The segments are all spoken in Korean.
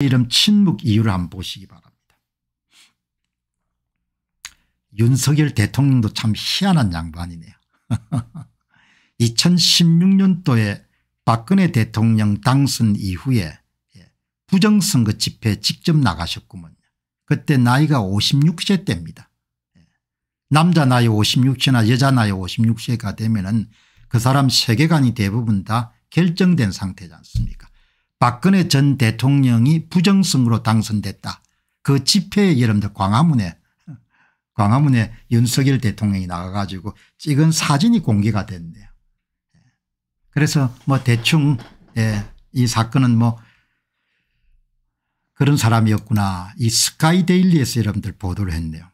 이름 친묵 이유를 한번 보시기 바랍니다. 윤석열 대통령도 참 희한한 양반이네요. 2016년도에 박근혜 대통령 당선 이후에 예, 부정선거 집회 직접 나가셨구먼요. 그때 나이가 56세 때입니다. 예, 남자 나이 56세나 여자 나이 56세가 되면 그 사람 세계관이 대부분 다 결정된 상태지 않습니까 박근혜 전 대통령이 부정승으로 당선됐다. 그 집회에 여러분들 광화문에 광화문에 윤석열 대통령이 나가가지고 찍은 사진이 공개가 됐네요. 그래서 뭐 대충 예, 이 사건은 뭐 그런 사람이었구나 이 스카이데일리에서 여러분들 보도를 했네요.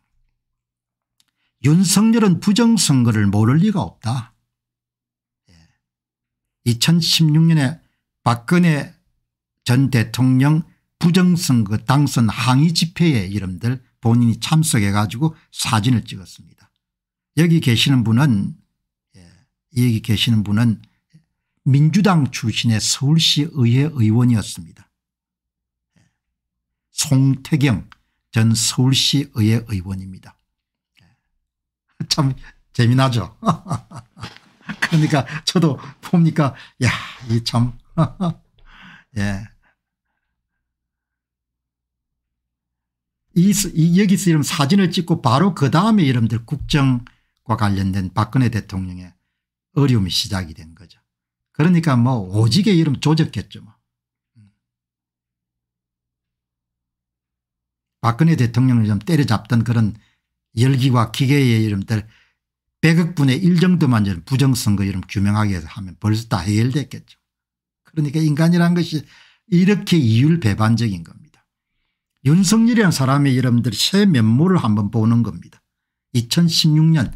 윤석열은 부정선거를 모를 리가 없다. 2016년에 예. 박근혜 전 대통령 부정선거 그 당선 항의 집회에 이름들 본인이 참석해 가지고 사진을 찍었습니다. 여기 계시는 분은 예, 여기 계시는 분은 민주당 출신의 서울시 의회 의원이었습니다. 예. 송태경 전 서울시 의회 의원입니다. 예. 참 재미나죠. 그러니까 저도 봅니까 야이참 예. 이, 이 여기서 이름 사진을 찍고 바로 그 다음에 이름들 국정과 관련된 박근혜 대통령의 어려움이 시작이 된 거죠. 그러니까 뭐 오지게 이름 조졌겠죠. 뭐. 박근혜 대통령을 좀 때려잡던 그런 열기와 기계의 이름들 100억분의 1 정도만 부정선거 이름 규명하게 하면 벌써 다 해결됐겠죠. 그러니까 인간이란 것이 이렇게 이율배반적인 겁니다. 윤석열이란 사람의 여러분들 새 면모를 한번 보는 겁니다. 2016년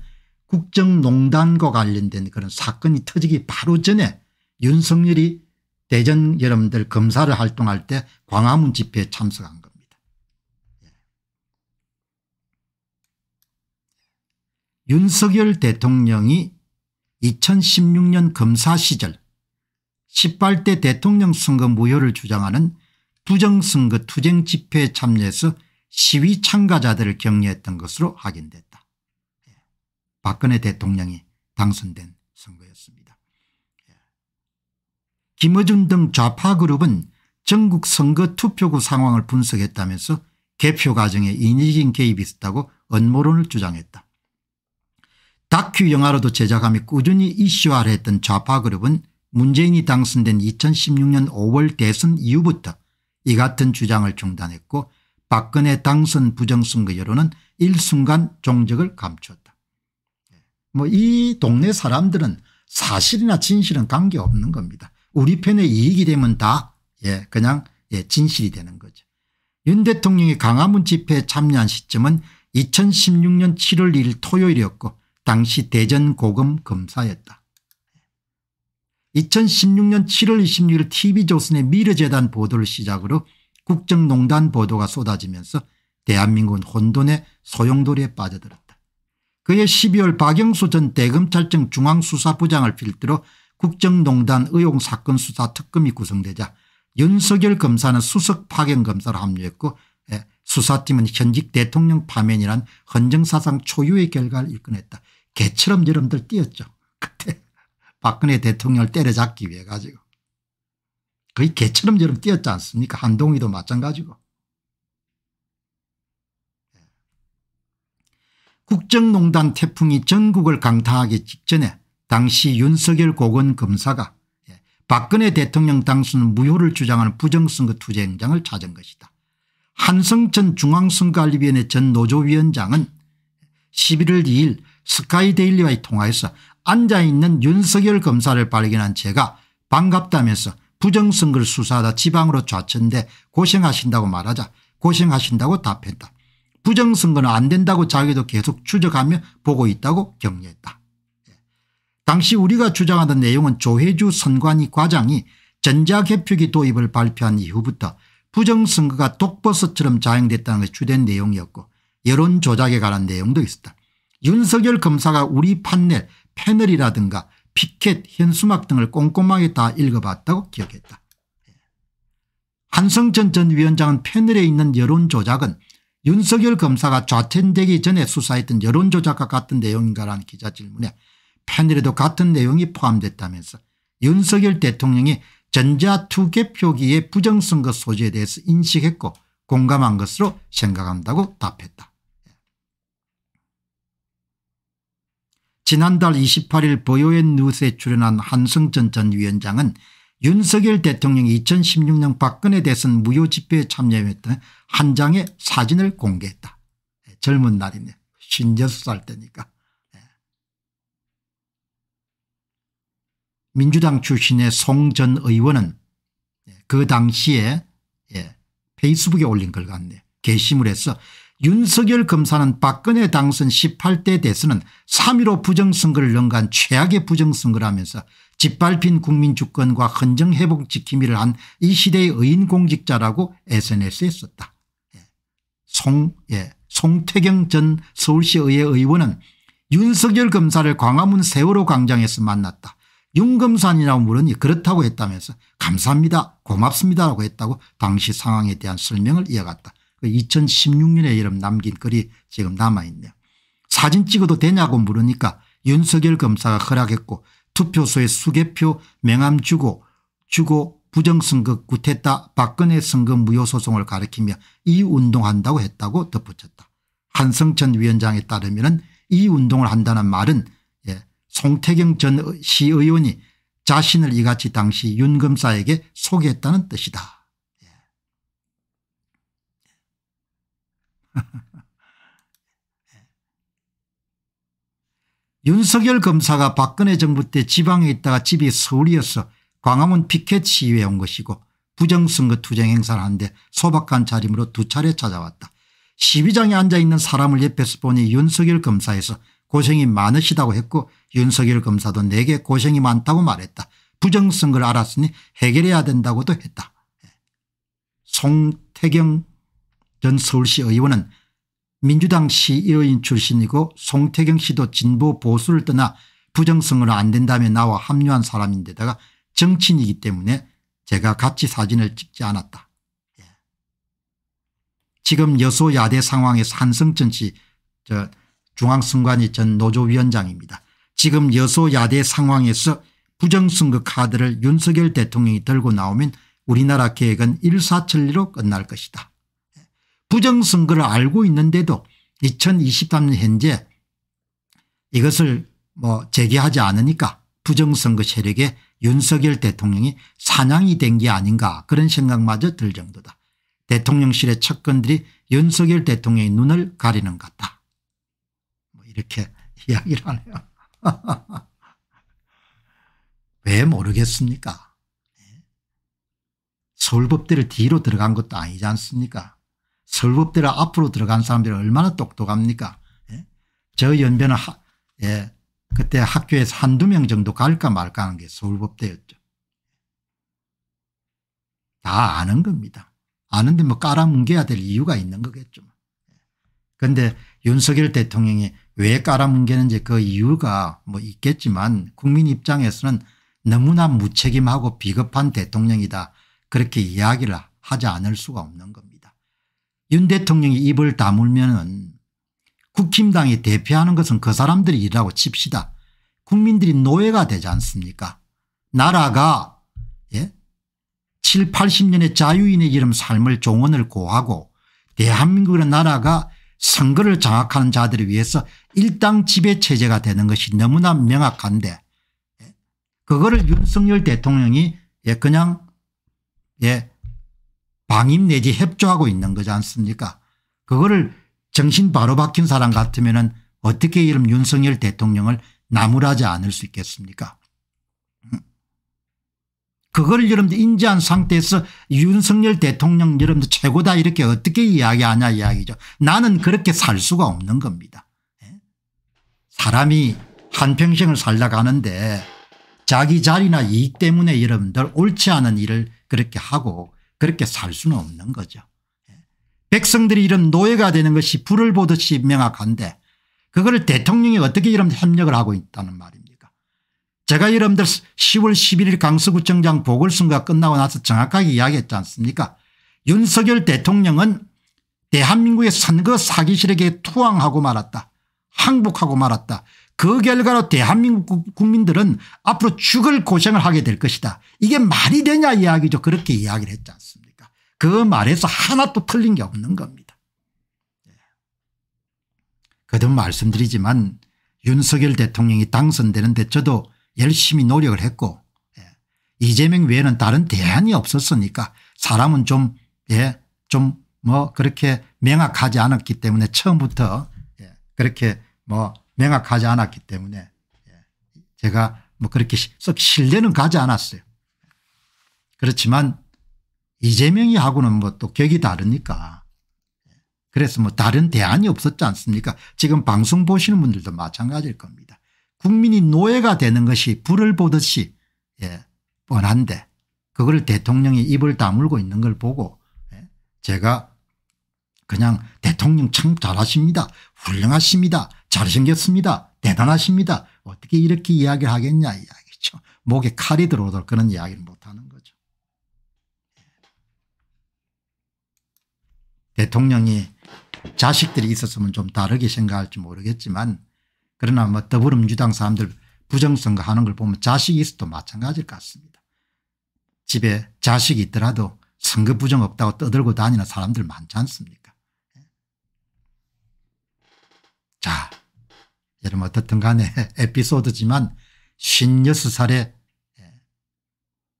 국정농단과 관련된 그런 사건이 터지기 바로 전에 윤석열이 대전 여러분들 검사를 활동할 때 광화문 집회에 참석한 겁니다. 예. 윤석열 대통령이 2016년 검사 시절 18대 대통령 선거 무효를 주장하는 투정선거 투쟁 집회에 참여해서 시위 참가자들을 격려했던 것으로 확인됐다. 예. 박근혜 대통령이 당선된 선거였습니다. 예. 김어준 등 좌파 그룹은 전국 선거 투표구 상황을 분석했다면서 개표 과정에 인위적인 개입이 있었다고 언모론을 주장했다. 다큐 영화로도 제작하며 꾸준히 이슈화를 했던 좌파 그룹은 문재인이 당선된 2016년 5월 대선 이후부터 이 같은 주장을 중단했고 박근혜 당선 부정선거 여론은 일순간 종적을 감추었다. 예. 뭐이 동네 사람들은 사실이나 진실은 관계없는 겁니다. 우리 편에 이익이 되면 다 예, 그냥 예, 진실이 되는 거죠. 윤 대통령이 강화문 집회에 참여한 시점은 2016년 7월 1일 토요일이었고 당시 대전 고검 검사였다. 2016년 7월 26일 tv조선의 미래재단 보도를 시작으로 국정농단 보도가 쏟아지면서 대한민국은 혼돈의 소용돌이에 빠져들었다. 그해 12월 박영수 전 대검찰청 중앙수사부장을 필두로 국정농단 의혹 사건 수사 특검이 구성되자 윤석열 검사는 수석 파견 검사를 합류했고 예, 수사팀은 현직 대통령 파면이란 헌정사상 초유의 결과를 일궈했다 개처럼 여 저럼들 뛰었죠. 그때 박근혜 대통령을 때려잡기 위해 가지고 거의 개처럼 저럼 뛰었지 않습니까 한동희도 마찬가지고 국정농단 태풍이 전국을 강타하기 직전에 당시 윤석열 고건 검사가 예, 박근혜 대통령 당수 무효를 주장하는 부정선거 투쟁장을 찾은 것이다. 한성천 중앙선거관리위원회 전 노조위원장은 11월 2일 스카이데일리와의 통화에서 앉아있는 윤석열 검사를 발견한 제가 반갑다면서 부정선거를 수사하다 지방으로 좌천돼 고생하신다고 말하자 고생하신다고 답했다. 부정선거는 안 된다고 자기도 계속 추적하며 보고 있다고 격려했다. 예. 당시 우리가 주장하던 내용은 조혜주 선관위 과장이 전자개표기 도입을 발표한 이후부터 부정선거가 독버섯처럼 자행됐다는 것이 주된 내용이었고 여론 조작에 관한 내용도 있었다. 윤석열 검사가 우리 판넬 패널이라든가 피켓 현수막 등을 꼼꼼하게 다 읽어봤다고 기억했다. 한성전 전 위원장은 패널에 있는 여론조작은 윤석열 검사가 좌천되기 전에 수사했던 여론조작과 같은 내용인가라는 기자 질문에 패널에도 같은 내용이 포함됐다면서 윤석열 대통령이 전자투개표기의 부정선거 소지에 대해서 인식했고 공감한 것으로 생각한다고 답했다. 지난달 28일 보요엔 뉴스에 출연한 한승전 전 위원장은 윤석열 대통령이 2016년 박근혜 대선 무효집회에 참여했던 한 장의 사진을 공개했다. 예, 젊은 날이네. 56살 때니까. 예. 민주당 출신의 송전 의원은 예, 그 당시에 페이스북에 올린 걸 같네요. 게시물에서 윤석열 검사는 박근혜 당선 18대 대선은 3.15 부정선거를 넘간 최악의 부정선거라면서 짓밟힌 국민주권과 헌정회복 지킴이를 한 이 시대의 의인공직자라고 sns에 썼다. 예. 송, 예. 송태경 전 서울시의회 의원은 윤석열 검사를 광화문 세월호 광장에서 만났다. 윤 검사님이라고 물으니 그렇다고 했다면서 감사합니다 고맙습니다라고 했다고 당시 상황에 대한 설명을 이어갔다. 2016년에 그 이름 남긴 글이 지금 남아있네요. 사진 찍어도 되냐고 물으니까 윤석열 검사가 허락했고 투표소에 수개표 명함 주고 주고 부정선거 구태타 박근혜 선거 무효소송을 가리키며 이 운동한다고 했다고 덧붙였다. 한성천 위원장에 따르면 이 운동을 한다는 말은 예, 송태경 전 시의원이 자신을 이같이 당시 윤 검사에게 소개했다는 뜻이다. 윤석열 검사가 박근혜 정부 때 지방에 있다가 집이 서울이어서 광화문 피켓 시위에 온 것이고 부정선거 투쟁 행사를 하는데 소박한 자림으로 두 차례 찾아왔다. 시위장에 앉아있는 사람을 옆에서 보니 윤석열 검사에서 고생이 많으시다고 했고 윤석열 검사도 내게 고생이 많다고 말했다. 부정선거를 알았으니 해결해야 된다고도 했다. 예. 송태경 전 서울시 의원은 민주당 시의원 출신이고 송태경 씨도 진보 보수를 떠나 부정성으로 안 된다며 나와 합류한 사람인데다가 정치인이기 때문에 제가 같이 사진을 찍지 않았다. 예. 지금 여소야대 상황에서 한성천 씨 중앙선관위 전 노조위원장입니다. 지금 여소야대 상황에서 부정선거 카드를 윤석열 대통령이 들고 나오면 우리나라 계획은 일사천리로 끝날 것이다. 부정선거를 알고 있는데도 2023년 현재 이것을 뭐 재개하지 않으니까 부정선거 세력에 윤석열 대통령이 사냥이 된 게 아닌가 그런 생각마저 들 정도다. 대통령실의 측근들이 윤석열 대통령의 눈을 가리는 것 같다. 뭐 이렇게 이야기를 하네요. 왜 모르겠습니까? 네. 서울법대를 뒤로 들어간 것도 아니지 않습니까? 설법대로 앞으로 들어간 사람들이 얼마나 똑똑합니까 예? 저 연배는 하, 예, 그때 학교에서 한두 명 정도 갈까 말까 하는 게 서울법대였죠. 다 아는 겁니다. 아는데 뭐 깔아뭉개야 될 이유가 있는 거겠죠. 그런데 윤석열 대통령이 왜 깔아뭉개는지 그 이유가 뭐 있겠지만 국민 입장에서는 너무나 무책임하고 비겁한 대통령이다 그렇게 이야기를 하지 않을 수가 없는 겁니다. 윤 대통령이 입을 다물면은 국힘당이 대표하는 것은 그 사람들이 일이라고 칩시다. 국민들이 노예가 되지 않습니까? 나라가 예? 7, 80년의 자유인의 이름 삶을 종언을 고하고 대한민국의 나라가 선거를 장악하는 자들을 위해서 일당 지배 체제가 되는 것이 너무나 명확한데 예? 그거를 윤석열 대통령이 예 그냥 예 방임 내지 협조하고 있는 거지 않습니까 그거를 정신 바로 바뀐 사람 같으면 은 어떻게 이런 윤석열 대통령을 나무라지 않을 수 있겠습니까 그걸 여러분들 인지한 상태에서 윤석열 대통령 여러분들 최고다 이렇게 어떻게 이야기하냐 이야기죠. 나는 그렇게 살 수가 없는 겁니다. 예? 사람이 한평생을 살다가는데 자기 자리나 이익 때문에 여러분들 옳지 않은 일을 그렇게 하고 그렇게 살 수는 없는 거죠. 예. 백성들이 이런 노예가 되는 것이 불을 보듯이 명확한데 그걸 대통령이 어떻게 이런 협력을 하고 있다는 말입니까 제가 여러분들 10월 11일 강서구청장 보궐선거가 끝나고 나서 정확하게 이야기했지 않습니까 윤석열 대통령은 대한민국의 선거 사기실에게 투항하고 말았다. 항복하고 말았다. 그 결과로 대한민국 국민들은 앞으로 죽을 고생을 하게 될 것이다. 이게 말이 되냐 이야기죠. 그렇게 이야기를 했지 않습니까 그 말에서 하나도 틀린 게 없는 겁니다. 예. 거듭 말씀드리지만 윤석열 대통령이 당선되는데 저도 열심히 노력을 했고 예. 이재명 외에는 다른 대안이 없었으니까 사람은 좀, 예, 좀 뭐 그렇게 명확하지 않았기 때문에 처음부터 예, 그렇게 뭐 명확하지 않았기 때문에 예, 제가 뭐 그렇게 썩 신뢰는 가지 않았어요. 그렇지만 이재명이 하고는 뭐 또 격이 다르니까 예, 그래서 뭐 다른 대안이 없었지 않습니까 지금 방송 보시는 분들도 마찬가지일 겁니다. 국민이 노예가 되는 것이 불을 보듯이 예, 뻔한데 그걸 대통령이 입을 다물고 있는 걸 보고 예, 제가 그냥 대통령 참 잘하십니다. 훌륭하십니다. 잘생겼습니다. 대단하십니다. 어떻게 이렇게 이야기를 하겠냐 이야기죠. 목에 칼이 들어오도록 그런 이야기를 못하는 거죠. 대통령이 자식들이 있었으면 좀 다르게 생각할지 모르겠지만 그러나 뭐 더불어민주당 사람들 부정선거 하는 걸 보면 자식이 있어도 마찬가지일 것 같습니다. 집에 자식이 있더라도 선거 부정 없다고 떠들고 다니는 사람들 많지 않습니까 좀 어떻든 간에 에피소드지만 56살에 예,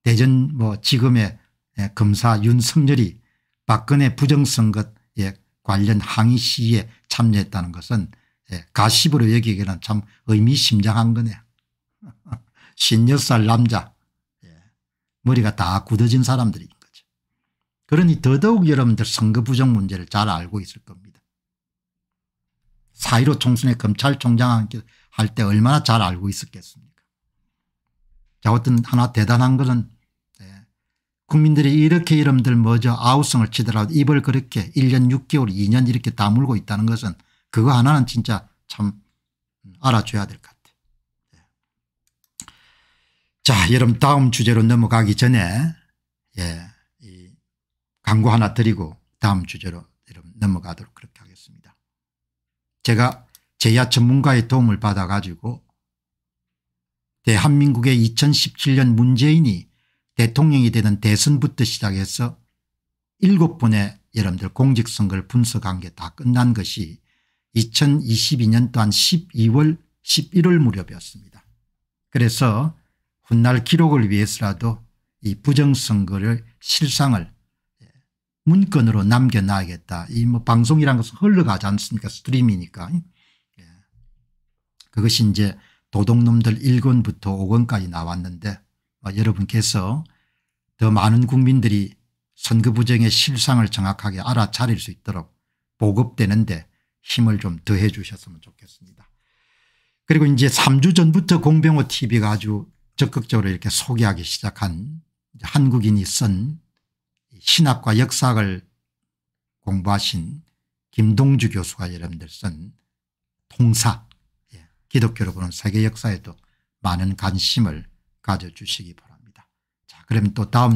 대전 뭐 지금의 예, 검사 윤석열이 박근혜 부정선거에 예, 관련 항의 시위에 참여했다는 것은 가십으로 여기기에는 참 의미심장한 거네요. 56살 남자 머리가 다 굳어진 사람들인 거죠. 그러니 더더욱 여러분들 선거 부정 문제를 잘 알고 있을 겁니다. 4.15 총선의 검찰총장 할때 얼마나 잘 알고 있었겠습니까. 자, 어떤 하나 대단한 것은 예, 국민들이 이렇게 이름들 먼저 아우성을 치더라도 입을 그렇게 1년 6개월 2년 이렇게 다물고 있다는 것은 그거 하나는 진짜 참 알아줘야 될 것 같아요. 예. 자 여러분 다음 주제로 넘어가기 전에 예, 광고 하나 드리고 다음 주제로 여러분 넘어가도록 그렇게 제가 제야 전문가의 도움을 받아 가지고 대한민국의 2017년 문재인이 대통령이 되는 대선부터 시작해서 7분의 여러분들 공직선거를 분석한 게 다 끝난 것이 2022년 또한 12월 11월 무렵이었습니다. 그래서 훗날 기록을 위해서라도 이 부정선거를 실상을 문건으로 남겨놔야겠다. 이 뭐 방송이란 것은 흘러가지 않습니까 스트림이니까. 예. 그것이 이제 도둑놈들 1권부터 5권까지 나왔는데 어, 여러분께서 더 많은 국민들이 선거 부정의 실상을 정확하게 알아차릴 수 있도록 보급되는데 힘을 좀 더해 주셨으면 좋겠습니다. 그리고 이제 3주 전부터 공병호 tv가 아주 적극적으로 이렇게 소개하기 시작한 한국인이 쓴 신학과 역사학을 공부하신 김동주 교수가 여러분들 쓴 통사 예, 기독교로 보는 세계 역사에도 많은 관심을 가져주시기 바랍니다. 자, 그럼 또 다음